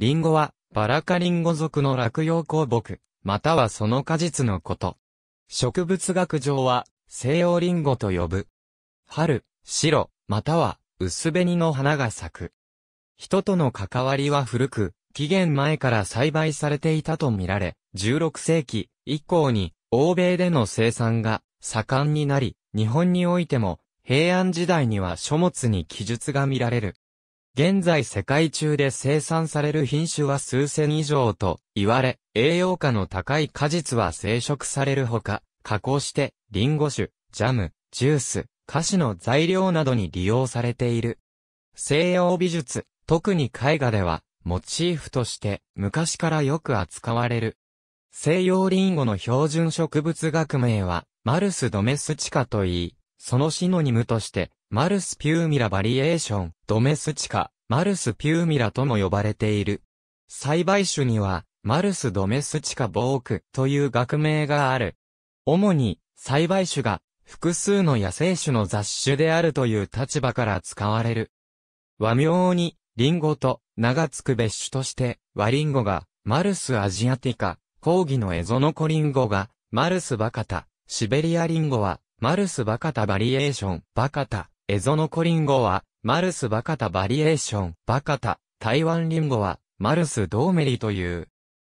リンゴは、バラ科リンゴ属の落葉鉱木、またはその果実のこと。植物学上は、西洋リンゴと呼ぶ。春、白、または、薄紅の花が咲く。人との関わりは古く、紀元前から栽培されていたとみられ、16世紀以降に、欧米での生産が盛んになり、日本においても、平安時代には書物に記述が見られる。現在世界中で生産される品種は数千以上と言われ、栄養価の高い果実は生殖されるほか、加工して、リンゴ酒、ジャム、ジュース、菓子の材料などに利用されている。西洋美術、特に絵画では、モチーフとして昔からよく扱われる。西洋リンゴの標準植物学名は、マルス・ドメスチカといい、そのシノニムとして、マルス・ピューミラ・バリエーション、ドメスチカ、マルス・ピューミラとも呼ばれている。栽培種には、マルス・ドメスチカ・ボークという学名がある。主に、栽培種が、複数の野生種の雑種であるという立場から使われる。和名に、リンゴと、名が付く別種として、和リンゴが、マルス・アジアティカ、講義のエゾノコリンゴが、マルス・バカタ、シベリアリンゴは、マルス・バカタ・バリエーション、バカタ。エゾノコリンゴは、マルスバカタバリエーション、バカタ、台湾リンゴは、マルスドーメリという。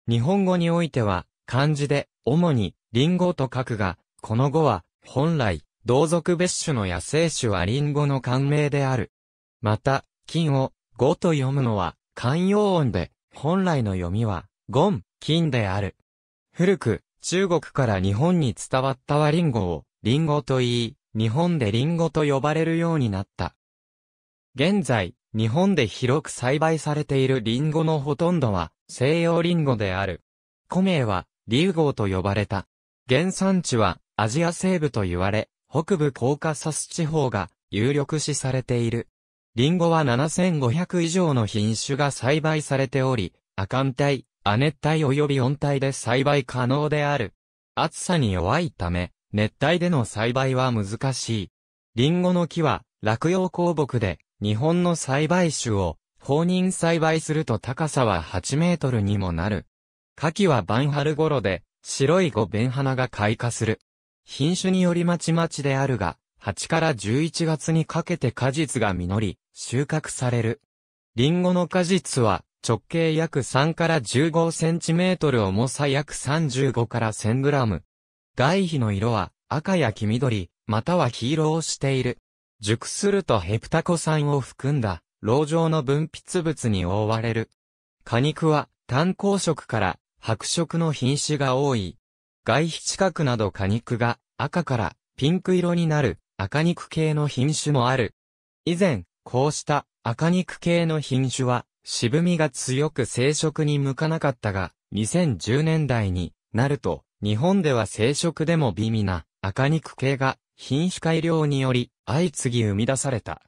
日本語においては、漢字で、主に、リンゴと書くが、この語は、本来、同族別種の野生種はリンゴの漢名である。また、金を、語と読むのは、慣用音で、本来の読みは、ゴン、金である。古く、中国から日本に伝わったはリンゴを、リンゴと言い、日本でリンゴと呼ばれるようになった。現在、日本で広く栽培されているリンゴのほとんどは西洋リンゴである。古名は、ゴウと呼ばれた。原産地はアジア西部と言われ、北部コーカサス地方が有力視されている。リンゴは7500以上の品種が栽培されており、亜寒帯、亜熱帯及び温帯で栽培可能である。暑さに弱いため、熱帯での栽培は難しい。リンゴの木は、落葉鉱木で、日本の栽培種を、放任栽培すると高さは8メートルにもなる。夏季は晩春頃で、白い五弁花が開花する。品種によりまちまちであるが、8から11月にかけて果実が実り、収穫される。リンゴの果実は、直径約3から15センチメートル重さ約35から1000グラム。外皮の色は赤や黄緑、または黄色をしている。熟するとヘプタコ酸を含んだ、老状の分泌物に覆われる。果肉は炭鉱色から白色の品種が多い。外皮近くなど果肉が赤からピンク色になる赤肉系の品種もある。以前、こうした赤肉系の品種は渋みが強く生殖に向かなかったが、2010年代になると日本では生殖でも微味な赤肉系が品種改良により相次ぎ生み出された。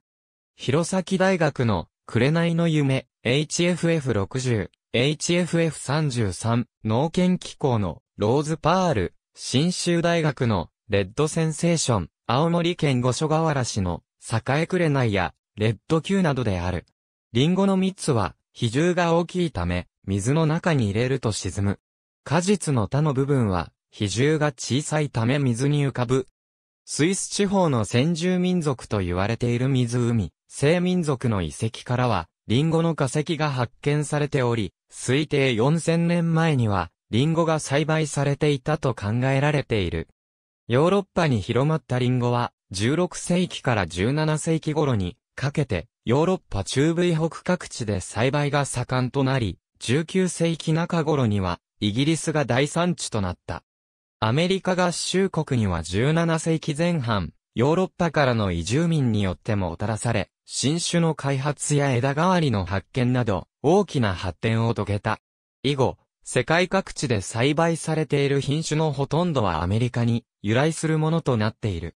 弘前大学の紅の夢 HFF60、HFF33 農研機構のローズパール、新州大学のレッドセンセーション、青森県五所川原市の栄紅やレッド級などである。リンゴの蜜は比重が大きいため、水の中に入れると沈む。果実の他の部分は、比重が小さいため水に浮かぶ。スイス地方の先住民族と言われている湖、生民族の遺跡からは、リンゴの化石が発見されており、推定4000年前には、リンゴが栽培されていたと考えられている。ヨーロッパに広まったリンゴは、16世紀から17世紀頃にかけて、ヨーロッパ中部以北各地で栽培が盛んとなり、19世紀中頃には、イギリスが大産地となった。アメリカ合衆国には17世紀前半、ヨーロッパからの移住民によってもたらされ、新種の開発や枝代わりの発見など、大きな発展を遂げた。以後、世界各地で栽培されている品種のほとんどはアメリカに由来するものとなっている。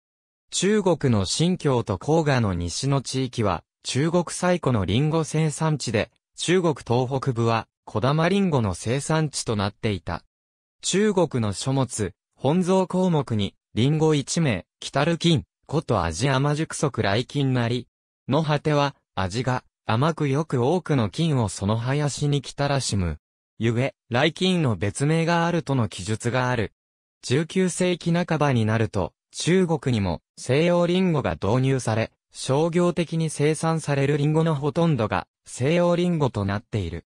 中国の新疆と黄河の西の地域は、中国最古のリンゴ生産地で、中国東北部は、小玉りんごの生産地となっていた。中国の書物、本草項目に、りんご一名、来たる金、こと味甘熟足来金なり、の果ては、味が、甘くよく多くの金をその林に来たらしむ。ゆえ、来金の別名があるとの記述がある。19世紀半ばになると、中国にも西洋リンゴが導入され、商業的に生産されるリンゴのほとんどが西洋リンゴとなっている。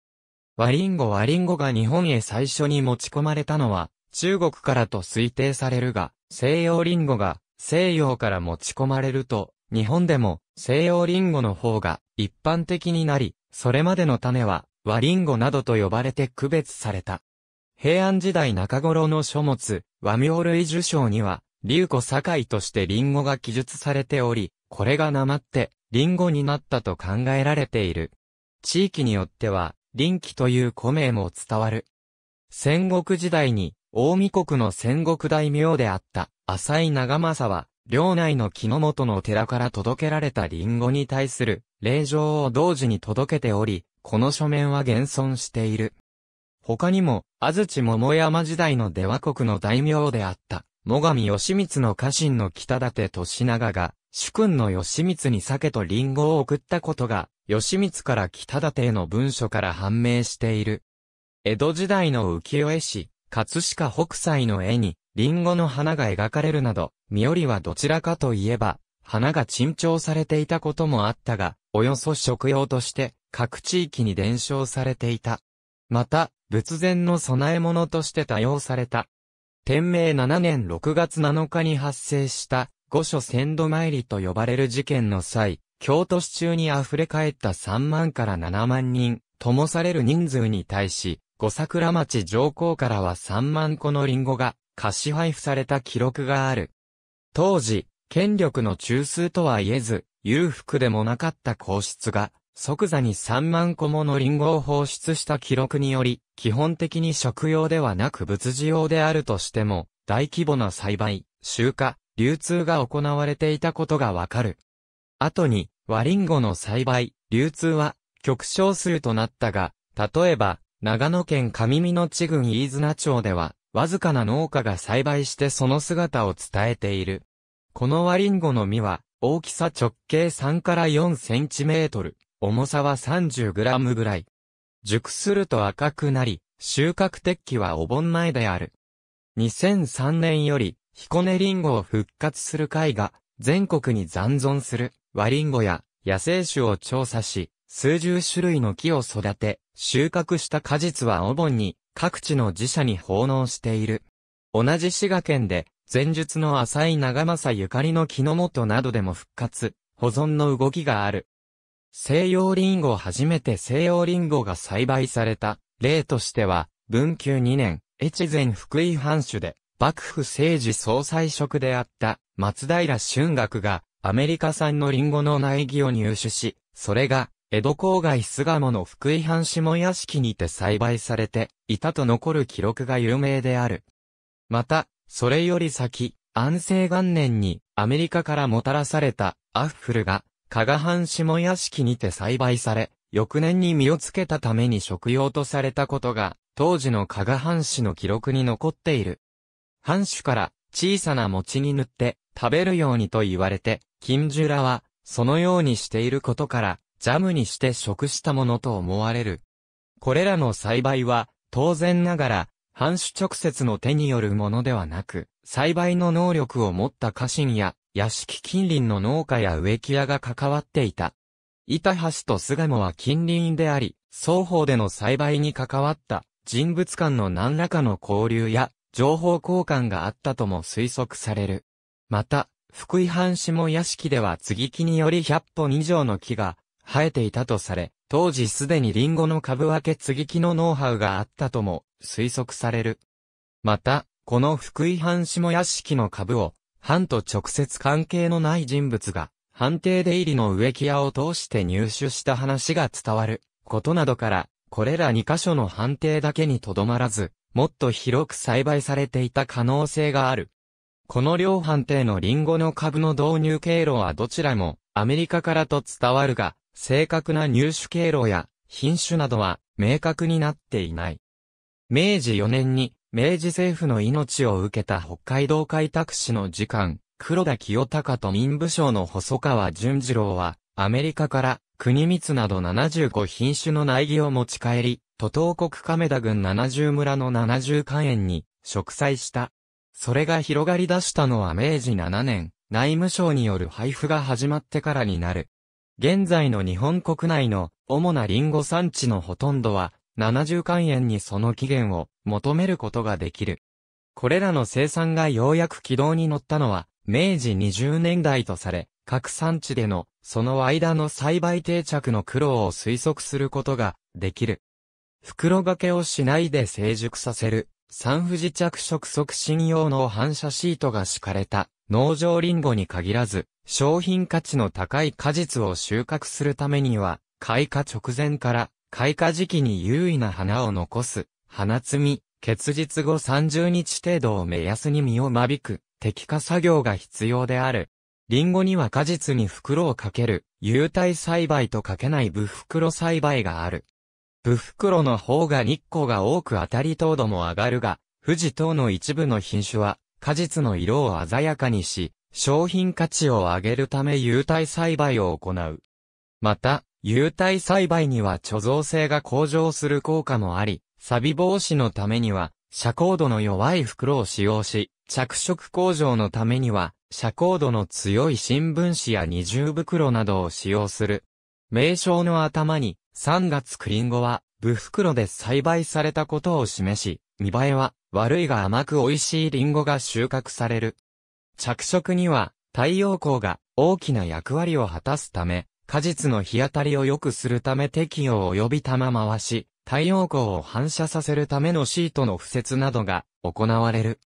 ワリンゴワリンゴが日本へ最初に持ち込まれたのは、中国からと推定されるが、西洋リンゴが西洋から持ち込まれると、日本でも西洋リンゴの方が一般的になり、それまでの種は和リンゴなどと呼ばれて区別された。平安時代中頃の書物、和名類受賞には、龍子堺としてリンゴが記述されており、これがなまって、リンゴになったと考えられている。地域によっては、臨機という古名も伝わる。戦国時代に、大見国の戦国大名であった、浅井長政は、領内の木の元の寺から届けられたリンゴに対する、令状を同時に届けており、この書面は現存している。他にも、安土桃山時代の出羽国の大名であった、が上義光の家臣の北立俊長が、主君の義光に酒とリンゴを送ったことが吉光から北立への文書から判明している。江戸時代の浮世絵師、葛飾北斎の絵に、リンゴの花が描かれるなど、身寄りはどちらかといえば、花が珍重されていたこともあったが、およそ食用として、各地域に伝承されていた。また、仏前の供え物として多用された。天明7年6月7日に発生した、御所千度参りと呼ばれる事件の際、京都市中に溢れ返った3万から7万人、ともされる人数に対し、五桜町上皇からは3万個のリンゴが、貸し配布された記録がある。当時、権力の中枢とは言えず、裕福でもなかった皇室が、即座に3万個ものリンゴを放出した記録により、基本的に食用ではなく物事用であるとしても、大規模な栽培、収穫、流通が行われていたことがわかる。後に、ワリンゴの栽培、流通は、極小数となったが、例えば、長野県上美野地郡飯綱町では、わずかな農家が栽培してその姿を伝えている。このワリンゴの実は、大きさ直径3から4センチメートル、重さは30グラムぐらい。熟すると赤くなり、収穫適期はお盆前である。2003年より、彦根リンゴを復活する会が全国に残存するワリンゴや野生種を調査し、数十種類の木を育て、収穫した果実はお盆に各地の寺社に奉納している。同じ滋賀県で、前述の浅井長政ゆかりの木の元などでも復活、保存の動きがある。西洋リンゴ初めて西洋リンゴが栽培された例としては、文久2年、越前福井藩主で、幕府政治総裁職であった松平春学がアメリカ産のリンゴの苗木を入手し、それが江戸郊外巣鴨の福井藩下屋敷にて栽培されていたと残る記録が有名である。また、それより先、安政元年にアメリカからもたらされたアッフルが加賀藩下屋敷にて栽培され、翌年に実をつけたために食用とされたことが、当時の加賀藩士の記録に残っている。藩主から小さな餅に塗って食べるようにと言われて、金樹らはそのようにしていることから、ジャムにして食したものと思われる。これらの栽培は、当然ながら、藩主直接の手によるものではなく、栽培の能力を持った家臣や、屋敷近隣の農家や植木屋が関わっていた。板橋と巣鴨は近隣であり、双方での栽培に関わった人物間の何らかの交流や情報交換があったとも推測される。また、福井藩下屋敷では継ぎ木により100本以上の木が生えていたとされ、当時すでにリンゴの株分け継ぎ木のノウハウがあったとも推測される。また、この福井藩下屋敷の株を、藩と直接関係のない人物が、判定出入りの植木屋を通して入手した話が伝わることなどから、これら2箇所の判定だけにとどまらず、もっと広く栽培されていた可能性がある。この量判定のリンゴの株の導入経路はどちらもアメリカからと伝わるが、正確な入手経路や品種などは明確になっていない。明治4年に明治政府の命を受けた北海道開拓士の次官、黒田清隆と民部省の細川淳次郎は、アメリカから国密など75品種の苗木を持ち帰り、都東国亀田郡七十村の七十官園に植栽した。それが広がり出したのは明治7年、内務省による配布が始まってからになる。現在の日本国内の主なリンゴ産地のほとんどは、70官園にその期限を求めることができる。これらの生産がようやく軌道に乗ったのは、明治20年代とされ、各産地での、その間の栽培定着の苦労を推測することができる。袋掛けをしないで成熟させる、産婦士着色促進用の反射シートが敷かれた、農場リンゴに限らず、商品価値の高い果実を収穫するためには、開花直前から、開花時期に優位な花を残す、花摘み、結実後30日程度を目安に実を間引く、適化作業が必要である。リンゴには果実に袋をかける、有体栽培とかけない部袋栽培がある。ブフクロの方が日光が多く当たり糖度も上がるが、富士等の一部の品種は、果実の色を鮮やかにし、商品価値を上げるため有体栽培を行う。また、有体栽培には貯蔵性が向上する効果もあり、錆防止のためには、遮光度の弱い袋を使用し、着色向上のためには、遮光度の強い新聞紙や二重袋などを使用する。名称の頭に、3月クリンゴは、ブ袋で栽培されたことを示し、見栄えは悪いが甘く美味しいリンゴが収穫される。着色には太陽光が大きな役割を果たすため、果実の日当たりを良くするため適応及び玉回し、太陽光を反射させるためのシートの敷設などが行われる。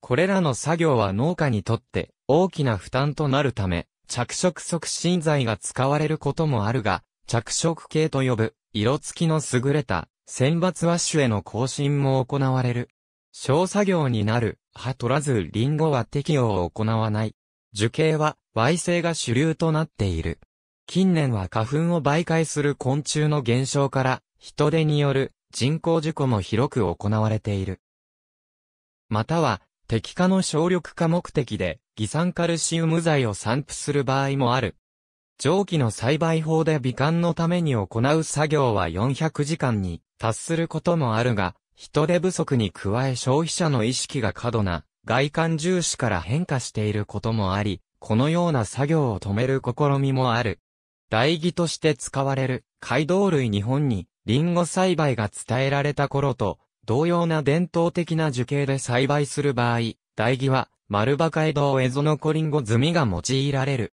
これらの作業は農家にとって大きな負担となるため、着色促進剤が使われることもあるが、着色系と呼ぶ、色付きの優れた、選抜ワッシュへの更新も行われる。小作業になる、葉取らずリンゴは適用を行わない。樹形は、矮性が主流となっている。近年は花粉を媒介する昆虫の減少から、人手による人工事故も広く行われている。または、敵化の省力化目的で、偽酸カルシウム剤を散布する場合もある。蒸気の栽培法で美観のために行う作業は400時間に達することもあるが、人手不足に加え消費者の意識が過度な外観重視から変化していることもあり、このような作業を止める試みもある。代議として使われる街道類日本にリンゴ栽培が伝えられた頃と同様な伝統的な樹形で栽培する場合、代議は丸葉街道エゾノコリンゴ済みが用いられる。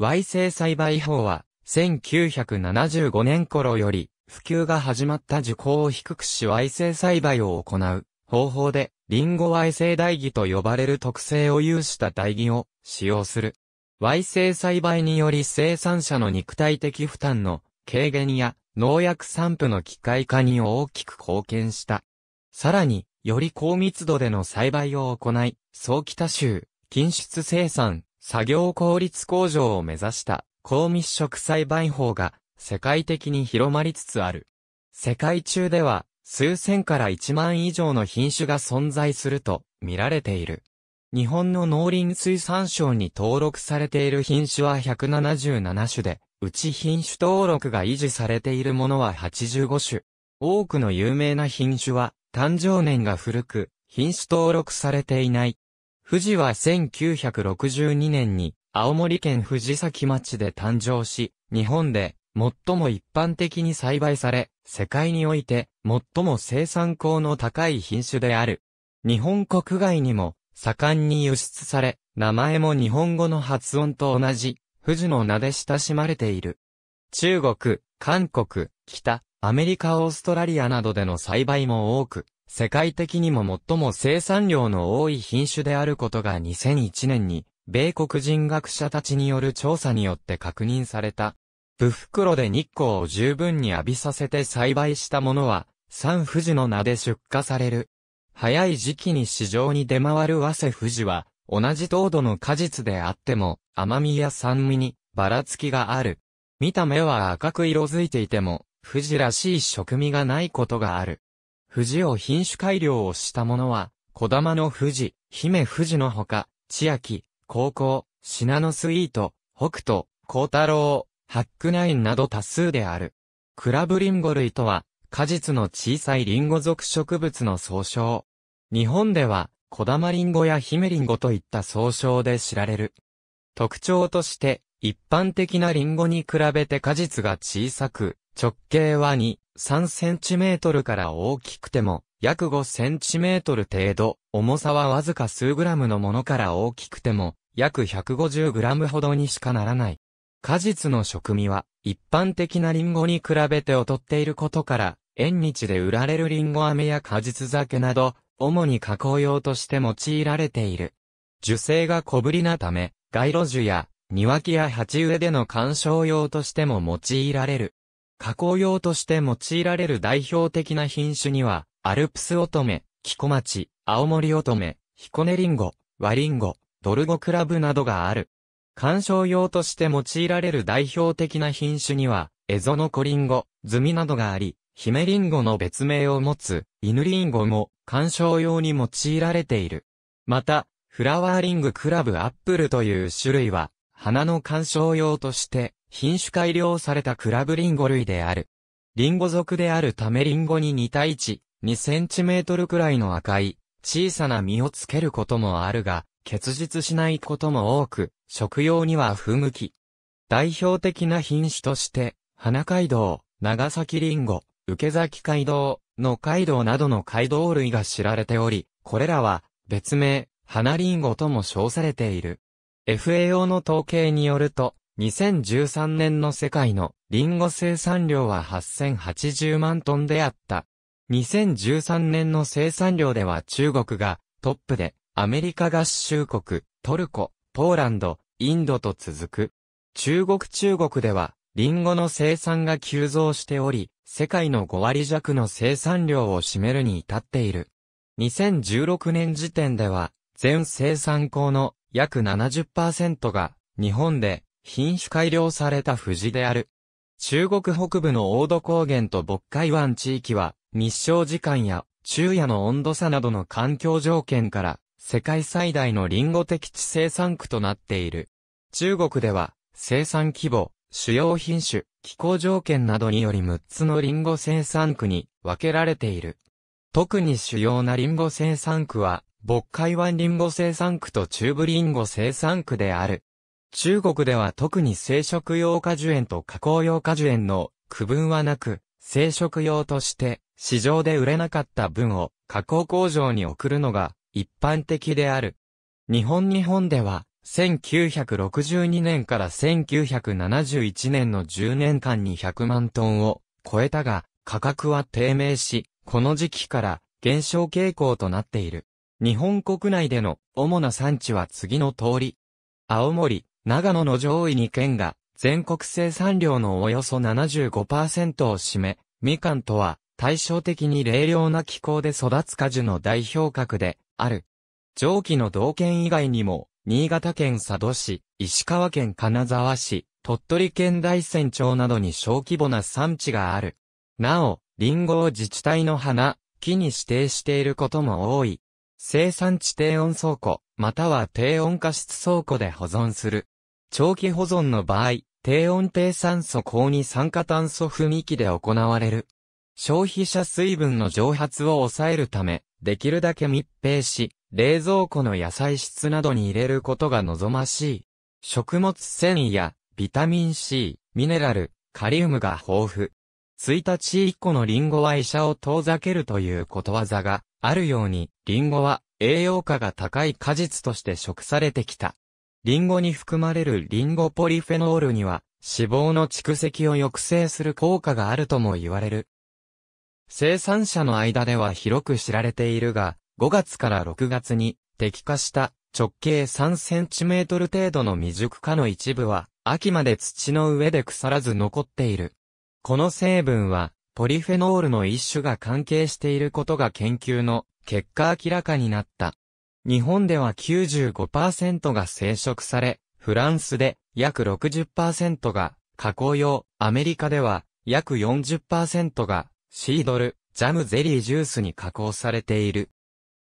Y 製栽培法は、1975年頃より、普及が始まった樹高を低くし Y 製栽培を行う方法で、リンゴ Y 生大義と呼ばれる特性を有した大義を使用する。Y 製栽培により生産者の肉体的負担の軽減や農薬散布の機械化に大きく貢献した。さらに、より高密度での栽培を行い、早期多種、均質生産、作業効率向上を目指した高密植栽培法が世界的に広まりつつある。世界中では数千から1万以上の品種が存在すると見られている。日本の農林水産省に登録されている品種は177種で、うち品種登録が維持されているものは85種。多くの有名な品種は、誕生年が古く、品種登録されていない。富士は1962年に青森県藤崎町で誕生し、日本で最も一般的に栽培され、世界において最も生産高の高い品種である。日本国外にも盛んに輸出され、名前も日本語の発音と同じ、富士の名で親しまれている。中国、韓国、北、アメリカオーストラリアなどでの栽培も多く、世界的にも最も生産量の多い品種であることが2001年に、米国人学者たちによる調査によって確認された。ブ袋で日光を十分に浴びさせて栽培したものは、三富士の名で出荷される。早い時期に市場に出回る和瀬富士は、同じ糖度の果実であっても、甘みや酸味に、ばらつきがある。見た目は赤く色づいていても、富士らしい食味がないことがある。富士を品種改良をしたものは、小玉の富士、姫富士のほか、千秋、高校、信濃スイート、北斗、高太郎、ハックナインなど多数である。クラブリンゴ類とは、果実の小さいリンゴ属植物の総称。日本では、小玉リンゴや姫リンゴといった総称で知られる。特徴として、一般的なリンゴに比べて果実が小さく、直径は2、3センチメートルから大きくても、約5センチメートル程度、重さはわずか数グラムのものから大きくても、約150グラムほどにしかならない。果実の食味は、一般的なリンゴに比べて劣っていることから、縁日で売られるリンゴ飴や果実酒など、主に加工用として用いられている。樹勢が小ぶりなため、街路樹や、庭木や鉢植えでの観賞用としても用いられる。加工用として用いられる代表的な品種には、アルプス乙女、木小町、青森乙女、彦根リンゴ、和リンゴ、ドルゴクラブなどがある。観賞用として用いられる代表的な品種には、エゾノコリンゴ、ズミなどがあり、ヒメリンゴの別名を持つ、イヌリンゴも観賞用に用いられている。また、フラワーリングクラブアップルという種類は、花の観賞用として品種改良されたクラブリンゴ類である。リンゴ属であるためリンゴに似た位置、2センチメートルくらいの赤い、小さな実をつけることもあるが、結実しないことも多く、食用には不向き。代表的な品種として、花街道、長崎リンゴ、受け崎街道、の街道などの街道類が知られており、これらは、別名、花リンゴとも称されている。FAO の統計によると、2013年の世界のリンゴ生産量は8080万トンであった。2013年の生産量では中国がトップで、アメリカ合衆国、トルコ、ポーランド、インドと続く。中国中国では、リンゴの生産が急増しており、世界の5割弱の生産量を占めるに至っている。2016年時点では、全生産口の約70%が日本で、品種改良された藤である。中国北部の大土高原と渤海湾地域は、日照時間や昼夜の温度差などの環境条件から、世界最大のリンゴ的地生産区となっている。中国では、生産規模、主要品種、気候条件などにより6つのリンゴ生産区に分けられている。特に主要なリンゴ生産区は、渤海湾リンゴ生産区と中部リンゴ生産区である。中国では特に生殖用果樹園と加工用果樹園の区分はなく、生殖用として市場で売れなかった分を加工工場に送るのが一般的である。日本日本では1962年から1971年の10年間に100万トンを超えたが価格は低迷し、この時期から減少傾向となっている。日本国内での主な産地は次の通り。青森、長野の上位2県が、全国生産量のおよそ75%を占め、みかんとは、対照的に冷涼な気候で育つ果樹の代表格で、ある。上記の同県以外にも、新潟県佐渡市、石川県金沢市、鳥取県大山町などに小規模な産地がある。なお、リンゴを自治体の花、木に指定していることも多い。生産地低温倉庫、または低温加湿倉庫で保存する。長期保存の場合、低温低酸素高二酸化炭素踏み機で行われる。消費者水分の蒸発を抑えるため、できるだけ密閉し、冷蔵庫の野菜室などに入れることが望ましい。食物繊維やビタミン C、ミネラル、カリウムが豊富。1日1個のリンゴは医者を遠ざけるということわざがあるように、リンゴは栄養価が高い果実として食されてきた。リンゴに含まれるリンゴポリフェノールには、脂肪の蓄積を抑制する効果があるとも言われる。生産者の間では広く知られているが、5月から6月に、摘化した直径3センチメートル程度の未熟化の一部は、秋まで土の上で腐らず残っている。この成分は、ポリフェノールの一種が関係していることが研究の結果明らかになった。日本では95%が生殖され、フランスで約60%が加工用、アメリカでは約40%がシードル、ジャムゼリージュースに加工されている。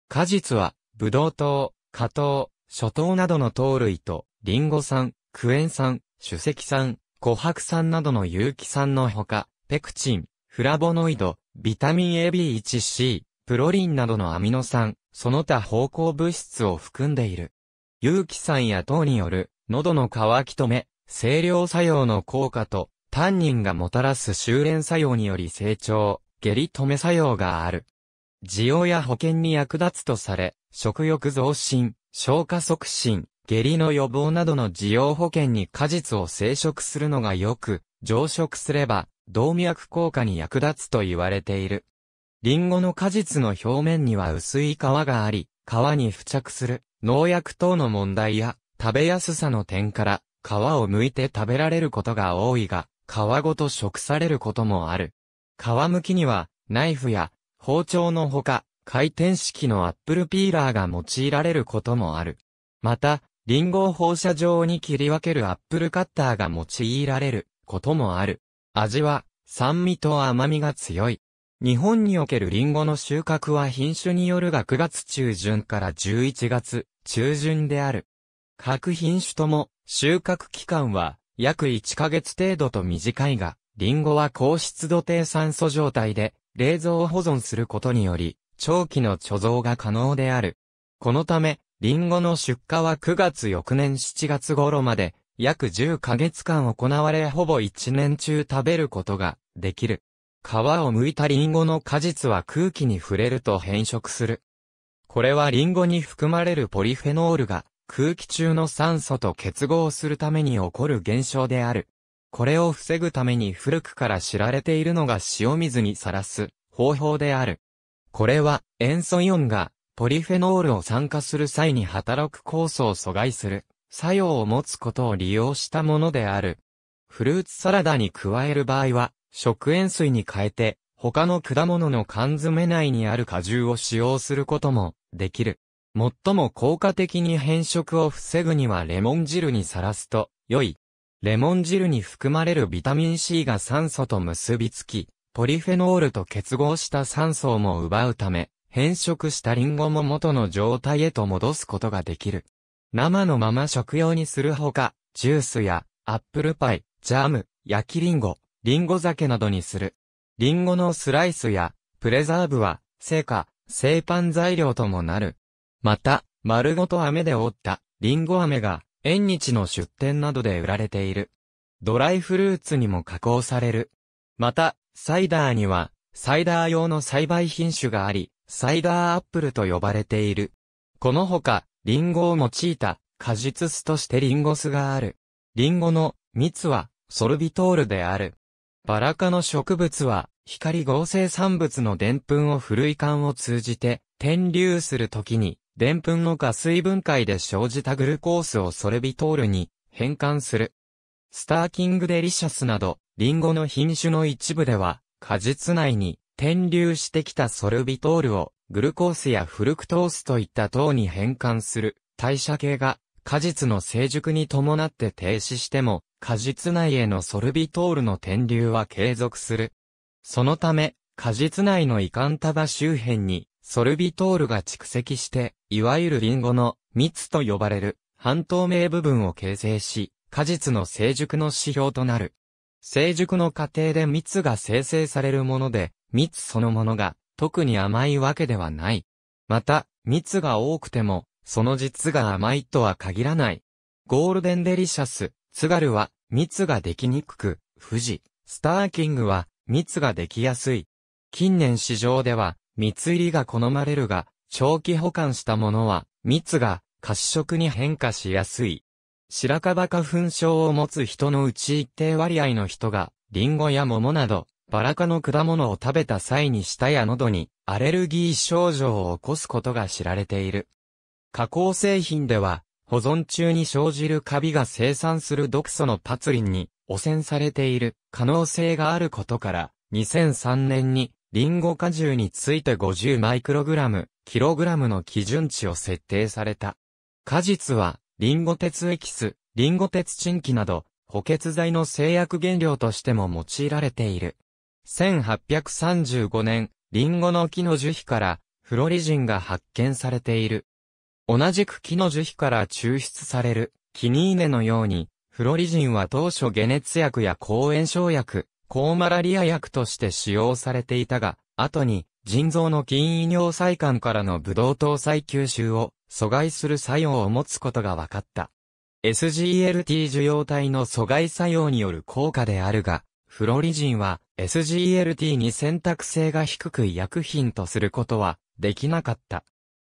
果実は、ブドウ糖、果糖、諸糖などの糖類と、リンゴ酸、クエン酸、主石酸、琥珀酸などの有機酸のほか、ペクチン、フラボノイド、ビタミン AB1C、プロリンなどのアミノ酸、その他方向物質を含んでいる。有機酸や糖による、喉の渇き止め、清涼作用の効果と、タンニンがもたらす修練作用により成長、下痢止め作用がある。需要や保険に役立つとされ、食欲増進、消化促進、下痢の予防などの需要保険に果実を生食するのがよく、常食すれば、動脈硬化に役立つと言われている。リンゴの果実の表面には薄い皮があり、皮に付着する農薬等の問題や食べやすさの点から皮を剥いて食べられることが多いが、皮ごと食されることもある。皮むきにはナイフや包丁のほか回転式のアップルピーラーが用いられることもある。また、リンゴを放射状に切り分けるアップルカッターが用いられることもある。味は、酸味と甘みが強い。日本におけるリンゴの収穫は品種によるが9月中旬から11月中旬である。各品種とも収穫期間は約1ヶ月程度と短いが、リンゴは高湿度低酸素状態で冷蔵保存することにより、長期の貯蔵が可能である。このため、リンゴの出荷は9月翌年7月頃まで約10ヶ月間行われほぼ1年中食べることができる。皮を剥いたリンゴの果実は空気に触れると変色する。これはリンゴに含まれるポリフェノールが空気中の酸素と結合するために起こる現象である。これを防ぐために古くから知られているのが塩水にさらす方法である。これは塩素イオンがポリフェノールを酸化する際に働く酵素を阻害する作用を持つことを利用したものである。フルーツサラダに加える場合は、食塩水に変えて、他の果物の缶詰内にある果汁を使用することもできる。最も効果的に変色を防ぐにはレモン汁にさらすと良い。レモン汁に含まれるビタミン C が酸素と結びつき、ポリフェノールと結合した酸素をも奪うため、変色したリンゴも元の状態へと戻すことができる。生のまま食用にするほか、ジュースや、アップルパイ、ジャム、焼きリンゴ、リンゴ酒などにする。リンゴのスライスや、プレザーブは、成果、製パン材料ともなる。また、丸ごと飴で折った、リンゴ飴が、縁日の出店などで売られている。ドライフルーツにも加工される。また、サイダーには、サイダー用の栽培品種があり、サイダーアップルと呼ばれている。このほか、リンゴを用いた果実酢としてリンゴ酢がある。リンゴの蜜はソルビトールである。バラ科の植物は光合成産物の澱粉をふるい管を通じて転流するときに澱粉の加水分解で生じたグルコースをソルビトールに変換する。スターキングデリシャスなどリンゴの品種の一部では果実内に転流してきたソルビトールをグルコースやフルクトースといった糖に変換する代謝系が果実の成熟に伴って停止しても果実内へのソルビトールの転流は継続する。そのため果実内の胃管束周辺にソルビトールが蓄積して、いわゆるリンゴの蜜と呼ばれる半透明部分を形成し、果実の成熟の指標となる。成熟の過程で蜜が生成されるもので、蜜そのものが特に甘いわけではない。また、蜜が多くても、その実が甘いとは限らない。ゴールデンデリシャス、津軽は蜜ができにくく、富士、スターキングは蜜ができやすい。近年市場では蜜入りが好まれるが、長期保管したものは蜜が褐色に変化しやすい。白樺花粉症を持つ人のうち一定割合の人が、リンゴや桃など、バラ科の果物を食べた際に舌や喉にアレルギー症状を起こすことが知られている。加工製品では、保存中に生じるカビが生産する毒素のパツリンに汚染されている可能性があることから、2003年にリンゴ果汁について50マイクログラム、キログラムの基準値を設定された。果実は、リンゴ鉄エキス、リンゴ鉄チンキなど、補欠剤の製薬原料としても用いられている。1835年、リンゴの木の樹皮からフロリジンが発見されている。同じく木の樹皮から抽出されるキニーネのように、フロリジンは当初解熱薬や抗炎症薬、抗マラリア薬として使用されていたが、後に腎臓の筋胃尿細管からのブドウ糖再吸収を阻害する作用を持つことが分かった。SGLT 受容体の阻害作用による効果であるが、フロリジンは SGLT に選択性が低く医薬品とすることはできなかった。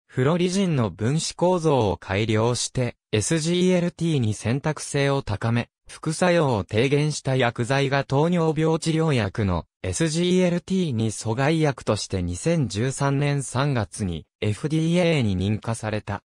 フロリジンの分子構造を改良して SGLT に選択性を高め、副作用を低減した薬剤が糖尿病治療薬の SGLT に阻害薬として2013年3月に FDA に認可された。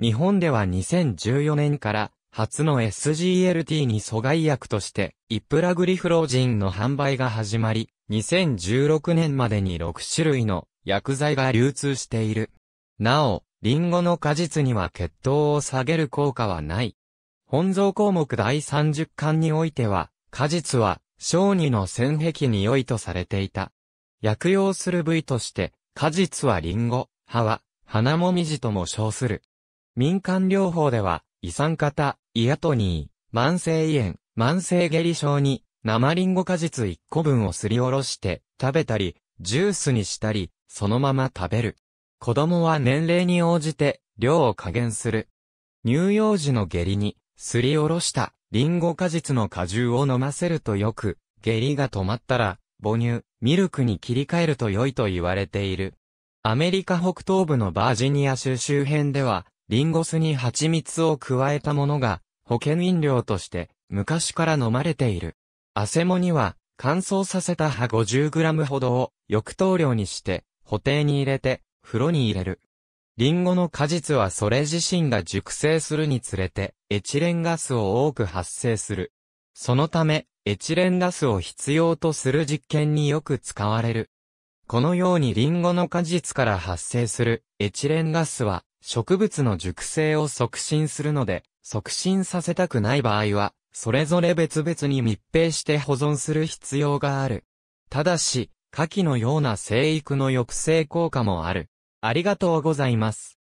日本では2014年から初の SGLT に阻害薬として、イプラグリフロジンの販売が始まり、2016年までに6種類の薬剤が流通している。なお、リンゴの果実には血糖を下げる効果はない。本蔵項目第30巻においては、果実は、小児の線壁に良いとされていた。薬用する部位として、果実はリンゴ、葉は、花もみじとも称する。民間療法では、胃酸型、イアトニー、慢性胃炎、慢性下痢症に、生リンゴ果実1個分をすりおろして食べたり、ジュースにしたり、そのまま食べる。子供は年齢に応じて量を加減する。乳幼児の下痢に、すりおろしたリンゴ果実の果汁を飲ませるとよく、下痢が止まったら、母乳、ミルクに切り替えると良いと言われている。アメリカ北東部のバージニア州周辺では、リンゴ酢に蜂蜜を加えたものが、保険飲料として、昔から飲まれている。アセモには、乾燥させた葉 50g ほどを、浴頭量にして、補定に入れて、風呂に入れる。リンゴの果実はそれ自身が熟成するにつれて、エチレンガスを多く発生する。そのため、エチレンガスを必要とする実験によく使われる。このようにリンゴの果実から発生するエチレンガスは、植物の熟成を促進するので、促進させたくない場合は、それぞれ別々に密閉して保存する必要がある。ただし、下記のような生育の抑制効果もある。ありがとうございます。